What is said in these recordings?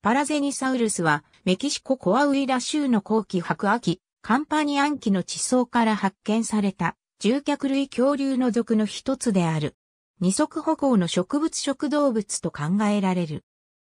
パラゼニサウルスは、メキシココアウイラ州の後期白亜紀、カンパニアン紀の地層から発見された、獣脚類恐竜の属の一つである。二足歩行の植物食動物と考えられる。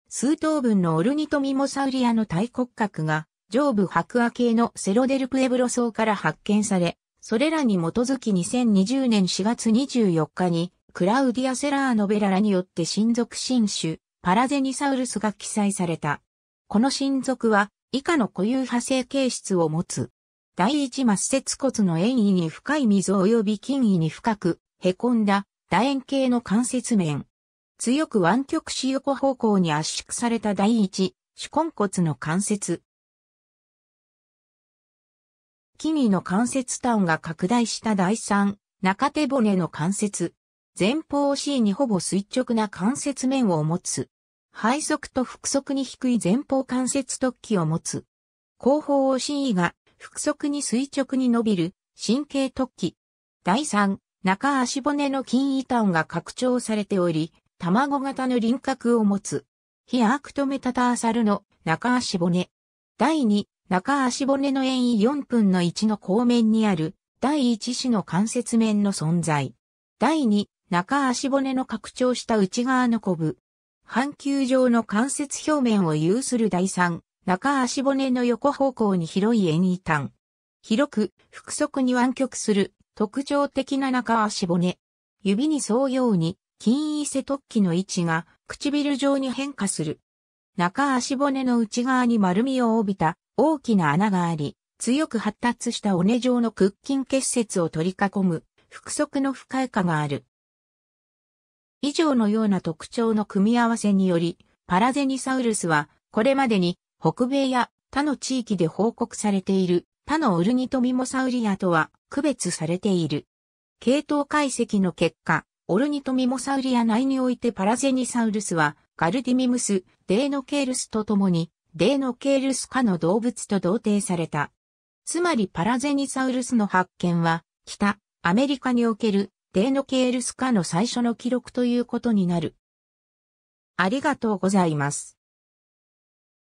数等分のオルニトミモサウリアの大骨格が、上部白亜系のセロデルプエブロ層から発見され、それらに基づき2020年4月24日に、クラウディア・セラーノベララによって親族新種、パラゼニサウルスが記載された。この親族は以下の固有派生形質を持つ。第一末節骨の遠位に深い溝及び筋位に深く、凹んだ楕円形の関節面。強く湾曲し横方向に圧縮された第一、手根骨の関節。筋位の関節端が拡大した第三、中手骨の関節。前方 C にほぼ垂直な関節面を持つ。背側と腹側に低い前方関節突起を持つ。後方を真位が腹側に垂直に伸びる神経突起。第三、中足骨の筋異端が拡張されており、卵型の輪郭を持つ。ヒアークトメタターサルの中足骨。第二、中足骨の円位4分の1の後面にある第一子の関節面の存在。第二、中足骨の拡張した内側のコブ。半球状の関節表面を有する第三、中足骨の横方向に広い円異端。広く、複足に湾曲する特徴的な中足骨。指に沿うように、筋伊勢突起の位置が唇状に変化する。中足骨の内側に丸みを帯びた大きな穴があり、強く発達した尾根状の屈筋結節を取り囲む、複足の不快化がある。以上のような特徴の組み合わせにより、パラゼニサウルスは、これまでに北米や他の地域で報告されている他のオルニトミモサウリアとは区別されている。系統解析の結果、オルニトミモサウリア内においてパラゼニサウルスは、ガルディミムス、デーノケールスと共に、デーノケールス科の動物と同定された。つまりパラゼニサウルスの発見は、北アメリカにおけるデーノケールスカの最初の記録ということになる。ありがとうございます。